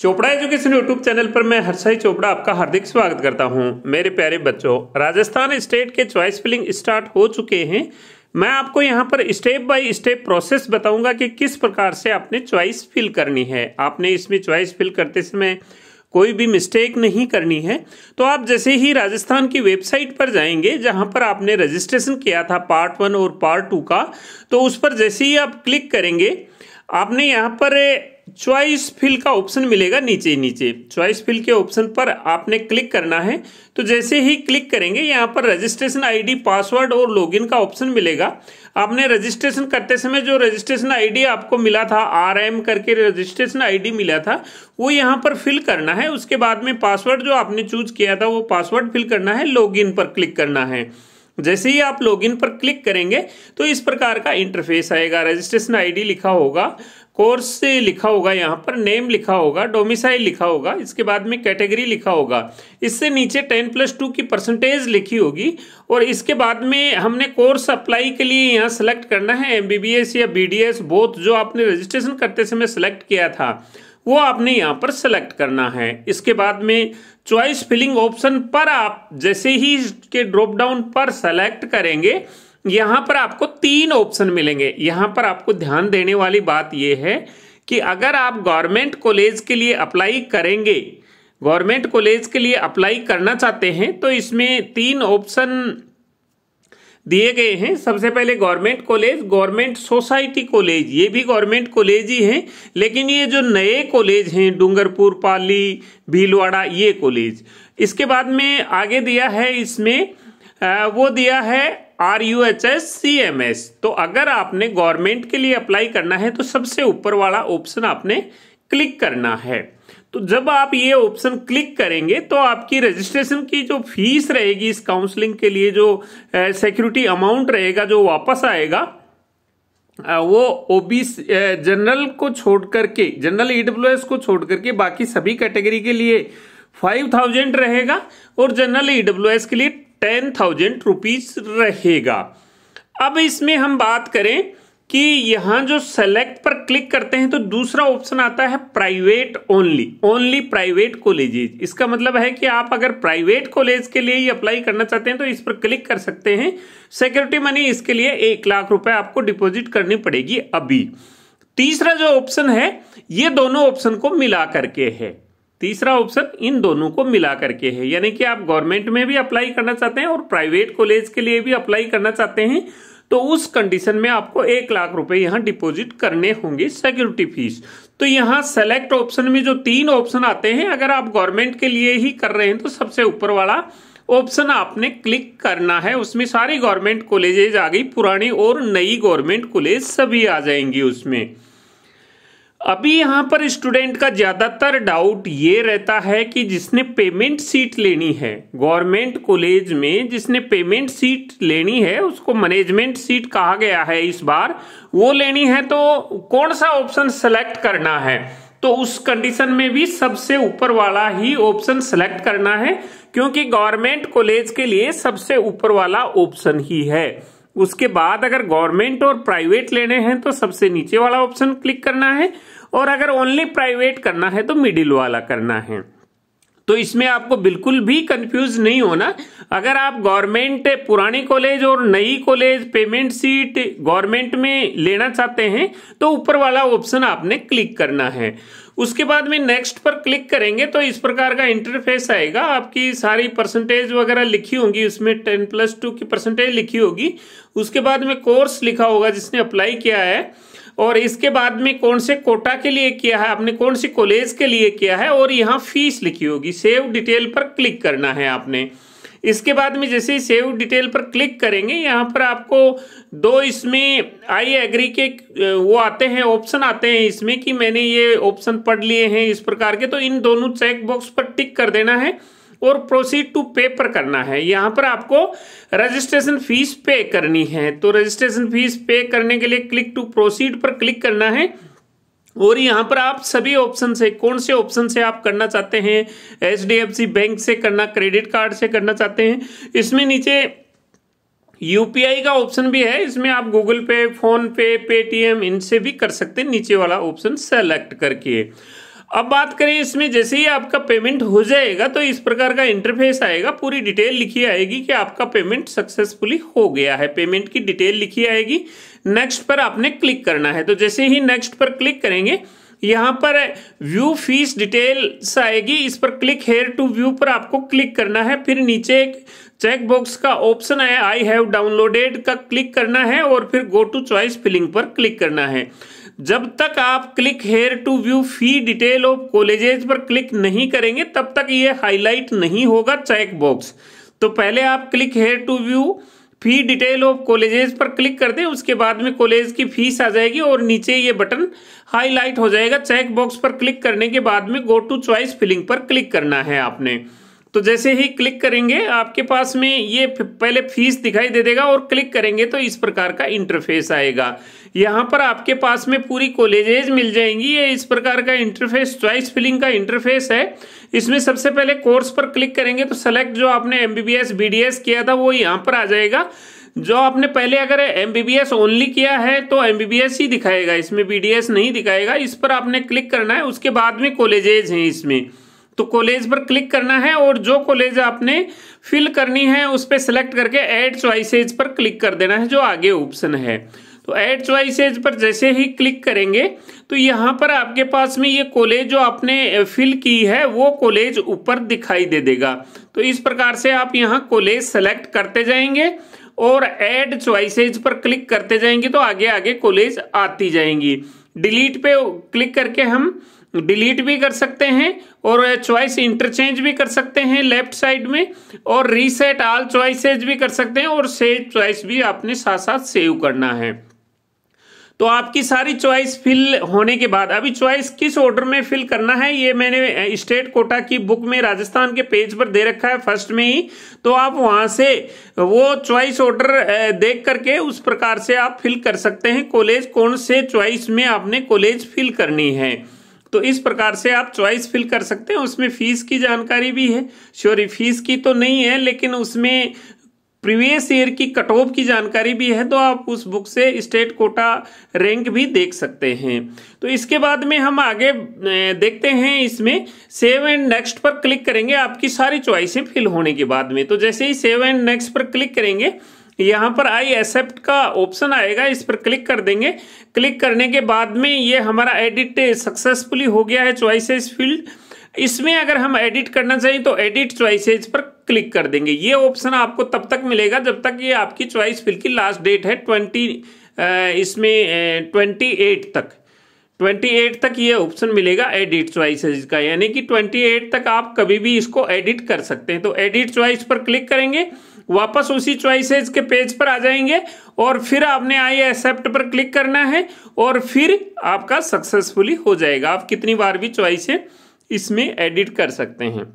Chopra education YouTube channel पर मैं हर्षाई चोपड़ा आपका हार्दिक स्वागत करता हूं मेरे प्यारे बच्चों राजस्थान स्टेट के चॉइस फिलिंग स्टार्ट हो चुके हैं मैं आपको यहां पर स्टेप बाय स्टेप प्रोसेस बताऊंगा कि किस प्रकार से आपने चॉइस फिल करनी है आपने इसमें चॉइस फिल करते समय कोई भी मिस्टेक नहीं करनी है तो आप जैसे ही राजस्थान की वेबसाइट पर जाएंगे जहां पर आपने रजिस्ट्रेशन किया था पार्ट वन और पार्ट टू का तो उस पर जैसे ही आप क्लिक करेंगे आपने यहाँ पर चॉइस फिल का ऑप्शन मिलेगा नीचे नीचे चॉइस फिल के ऑप्शन पर आपने क्लिक करना है तो जैसे ही क्लिक करेंगे यहाँ पर रजिस्ट्रेशन आईडी पासवर्ड और लॉगिन का ऑप्शन मिलेगा आपने रजिस्ट्रेशन करते समय जो रजिस्ट्रेशन आईडी आपको मिला था आरएम करके रजिस्ट्रेशन आईडी मिला था वो यहाँ पर फिल करना है उसके बाद में पासवर्ड जो आपने चूज किया था वो पासवर्ड फिल करना है लॉग पर क्लिक करना है जैसे ही आप लॉग पर क्लिक करेंगे तो इस प्रकार का इंटरफेस आएगा रजिस्ट्रेशन आई लिखा होगा कोर्स लिखा होगा यहाँ पर नेम लिखा होगा डोमिसाइल लिखा होगा इसके बाद में कैटेगरी लिखा होगा इससे नीचे टेन प्लस टू की परसेंटेज लिखी होगी और इसके बाद में हमने कोर्स अप्लाई के लिए यहाँ सेलेक्ट करना है एमबीबीएस या बीडीएस बोथ जो आपने रजिस्ट्रेशन करते समय सेलेक्ट किया था वो आपने यहाँ पर सेलेक्ट करना है इसके बाद में चॉइस फिलिंग ऑप्शन पर आप जैसे ही के ड्रॉप डाउन पर सेलेक्ट करेंगे यहाँ पर आपको तीन ऑप्शन मिलेंगे यहाँ पर आपको ध्यान देने वाली बात यह है कि अगर आप गवर्नमेंट कॉलेज के लिए अप्लाई करेंगे गवर्नमेंट कॉलेज के लिए अप्लाई करना चाहते हैं तो इसमें तीन ऑप्शन दिए गए हैं सबसे पहले government college government society college ये भी गवर्नमेंट कॉलेज ही हैं लेकिन ये जो नए कॉलेज हैं डूंगरपुर पाली भीलवाड़ा ये कॉलेज इसके बाद में आगे दिया है इसमें वो दिया है R U H S C M S तो अगर आपने गवर्नमेंट के लिए अप्लाई करना है तो सबसे ऊपर वाला ऑप्शन आपने क्लिक करना है तो जब आप ये ऑप्शन क्लिक करेंगे तो आपकी रजिस्ट्रेशन की जो फीस रहेगी इस काउंसलिंग के लिए जो सिक्योरिटी अमाउंट रहेगा जो वापस आएगा वो ओबीसी जनरल को छोड़ करके जनरल ईडब्ल्यू e को छोड़ करके बाकी सभी कैटेगरी के लिए फाइव थाउजेंड रहेगा और जनरल ईडब्ल्यू e के लिए टेन थाउजेंड रुपीज रहेगा अब इसमें हम बात करें कि यहां जो सेलेक्ट पर क्लिक करते हैं तो दूसरा ऑप्शन आता है private only only private colleges इसका मतलब है कि आप अगर प्राइवेट कॉलेज के लिए ही अप्लाई करना चाहते हैं तो इस पर क्लिक कर सकते हैं सिक्योरिटी मनी इसके लिए एक लाख रुपए आपको डिपॉजिट करनी पड़ेगी अभी तीसरा जो ऑप्शन है ये दोनों ऑप्शन को मिला करके है तीसरा ऑप्शन इन दोनों को मिला करके है यानी कि आप गवर्नमेंट में भी अप्लाई करना चाहते हैं और प्राइवेट कॉलेज के लिए भी अप्लाई करना चाहते हैं तो उस कंडीशन में आपको एक लाख रुपए यहाँ डिपॉजिट करने होंगे सिक्योरिटी फीस तो यहाँ सेलेक्ट ऑप्शन में जो तीन ऑप्शन आते हैं अगर आप गवर्नमेंट के लिए ही कर रहे हैं तो सबसे ऊपर वाला ऑप्शन आपने क्लिक करना है उसमें सारी गवर्नमेंट कॉलेजेज आ गई पुरानी और नई गवर्नमेंट कॉलेज सभी आ जाएंगी उसमें अभी यहाँ पर स्टूडेंट का ज़्यादातर डाउट ये रहता है कि जिसने पेमेंट सीट लेनी है गवर्नमेंट कॉलेज में जिसने पेमेंट सीट लेनी है उसको मैनेजमेंट सीट कहा गया है इस बार वो लेनी है तो कौन सा ऑप्शन सेलेक्ट करना है तो उस कंडीशन में भी सबसे ऊपर वाला ही ऑप्शन सेलेक्ट करना है क्योंकि गवर्नमेंट कॉलेज के लिए सबसे ऊपर वाला ऑप्शन ही है उसके बाद अगर गवर्नमेंट और प्राइवेट लेने हैं तो सबसे नीचे वाला ऑप्शन क्लिक करना है और अगर ओनली प्राइवेट करना है तो मिडिल वाला करना है तो इसमें आपको बिल्कुल भी कंफ्यूज नहीं होना अगर आप गवर्नमेंट पुरानी कॉलेज और नई कॉलेज पेमेंट सीट गवर्नमेंट में लेना चाहते हैं तो ऊपर वाला ऑप्शन आपने क्लिक करना है उसके बाद में नेक्स्ट पर क्लिक करेंगे तो इस प्रकार का इंटरफेस आएगा आपकी सारी परसेंटेज वगैरह लिखी होंगी उसमें टेन प्लस टू की परसेंटेज लिखी होगी उसके बाद में कोर्स लिखा होगा जिसने अप्लाई किया है और इसके बाद में कौन से कोटा के लिए किया है आपने कौन से कॉलेज के लिए किया है और यहाँ फीस लिखी होगी सेव डिटेल पर क्लिक करना है आपने इसके बाद में जैसे ही सेव डिटेल पर क्लिक करेंगे यहाँ पर आपको दो इसमें आई एग्री के वो आते हैं ऑप्शन आते हैं इसमें कि मैंने ये ऑप्शन पढ़ लिए हैं इस प्रकार के तो इन दोनों चेक बॉक्स पर टिक कर देना है और प्रोसीड टू पेपर करना है यहाँ पर आपको रजिस्ट्रेशन फीस पे करनी है तो रजिस्ट्रेशन फीस पे करने के लिए क्लिक टू प्रोसीड पर क्लिक करना है और यहाँ पर आप सभी ऑप्शन से कौन से ऑप्शन से आप करना चाहते हैं एच बैंक से करना क्रेडिट कार्ड से करना चाहते हैं इसमें नीचे यूपीआई का ऑप्शन भी है इसमें आप गूगल पे फोन पे पेटीएम इनसे भी कर सकते हैं नीचे वाला ऑप्शन सेलेक्ट करके अब बात करें इसमें जैसे ही आपका पेमेंट हो जाएगा तो इस प्रकार का इंटरफेस आएगा पूरी डिटेल लिखी आएगी कि आपका पेमेंट सक्सेसफुली हो गया है पेमेंट की डिटेल लिखी आएगी नेक्स्ट पर आपने क्लिक करना है तो जैसे ही नेक्स्ट पर क्लिक करेंगे यहाँ पर व्यू फीस डिटेल्स आएगी इस पर क्लिक हेयर टू व्यू पर आपको क्लिक करना है फिर नीचे एक चेक बॉक्स का ऑप्शन आया आई हैव डाउनलोडेड का क्लिक करना है और फिर गो टू चॉइस फिलिंग पर क्लिक करना है जब तक आप click here to view fee detail of colleges पर क्लिक नहीं करेंगे तब तक ये हाईलाइट नहीं होगा चेक बॉक्स तो पहले आप click here to view fee detail of colleges पर क्लिक कर दें उसके बाद में कॉलेज की फीस आ जाएगी और नीचे ये बटन हाईलाइट हो जाएगा चेक बॉक्स पर क्लिक करने के बाद में गो टू चॉइस फिलिंग पर क्लिक करना है आपने तो जैसे ही क्लिक करेंगे आपके पास में ये पहले फीस दिखाई दे देगा और क्लिक करेंगे तो इस प्रकार का इंटरफेस आएगा यहाँ पर आपके पास में पूरी कॉलेजेज मिल जाएंगी ये इस प्रकार का इंटरफेस चॉइस फिलिंग का इंटरफेस है इसमें सबसे पहले कोर्स पर क्लिक करेंगे तो सेलेक्ट जो आपने एम बी किया था वो यहाँ पर आ जाएगा जो आपने पहले अगर एम ओनली किया है तो एम ही दिखाएगा इसमें बी नहीं दिखाएगा इस पर आपने क्लिक करना है उसके बाद में कॉलेजेज हैं इसमें तो कॉलेज पर क्लिक करना है और जो कॉलेज आपने फिल करनी है उस पर सिलेक्ट करके एड चॉइसेज पर क्लिक कर देना है जो आगे ऑप्शन है तो एड चॉइसेज पर जैसे ही क्लिक करेंगे तो यहाँ पर आपके पास में ये कॉलेज जो आपने फिल की है वो कॉलेज ऊपर दिखाई दे देगा तो इस प्रकार से आप यहाँ कॉलेज सेलेक्ट करते जाएंगे और एड चॉइसेज पर क्लिक करते जाएंगे तो आगे आगे कॉलेज आती जाएंगी डिलीट पे क्लिक करके हम डिलीट भी कर सकते हैं और चॉइस इंटरचेंज भी कर सकते हैं लेफ्ट साइड में और रीसेट आल चॉइसेज भी कर सकते हैं और सेव चॉइस भी आपने साथ साथ सेव करना है तो आपकी सारी चॉइस फिल होने के बाद अभी चॉइस किस ऑर्डर में फिल करना है ये मैंने स्टेट कोटा की बुक में राजस्थान के पेज पर दे रखा है फर्स्ट में ही तो आप वहां से वो चॉइस ऑर्डर देख करके उस प्रकार से आप फिल कर सकते हैं कॉलेज कौन से चॉइस में आपने कॉलेज फिल करनी है तो इस प्रकार से आप चॉइस फिल कर सकते हैं उसमें फीस की जानकारी भी है श्योरी फीस की तो नहीं है लेकिन उसमें प्रीवियस ईयर की कट ऑफ की जानकारी भी है तो आप उस बुक से स्टेट कोटा रैंक भी देख सकते हैं तो इसके बाद में हम आगे देखते हैं इसमें सेव एंड नेक्स्ट पर क्लिक करेंगे आपकी सारी च्वाइसें फिल होने के बाद में तो जैसे ही सेव एंड नेक्स्ट पर क्लिक करेंगे यहाँ पर आई एक्सेप्ट का ऑप्शन आएगा इस पर क्लिक कर देंगे क्लिक करने के बाद में ये हमारा एडिट सक्सेसफुली हो गया है चॉइसेस फील्ड इसमें अगर हम एडिट करना चाहिए तो एडिट चॉइसेज पर क्लिक कर देंगे ये ऑप्शन आपको तब तक मिलेगा जब तक ये आपकी चॉइस फिल की लास्ट डेट है ट्वेंटी इसमें ट्वेंटी एट तक ट्वेंटी एट तक ये ऑप्शन मिलेगा एडिट चॉइसेज का यानी कि ट्वेंटी एट तक आप कभी भी इसको एडिट कर सकते हैं तो एडिट च्वाइस पर क्लिक करेंगे वापस उसी च्वाइसेज के पेज पर आ जाएंगे और फिर आपने आई एक्सेप्ट पर क्लिक करना है और फिर आपका सक्सेसफुली हो जाएगा आप कितनी बार भी चॉइसें इसमें एडिट कर सकते हैं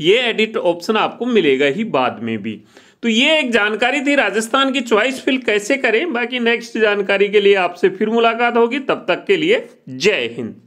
ये एडिट ऑप्शन आपको मिलेगा ही बाद में भी तो ये एक जानकारी थी राजस्थान की चॉइस फिल कैसे करें बाकी नेक्स्ट जानकारी के लिए आपसे फिर मुलाकात होगी तब तक के लिए जय हिंद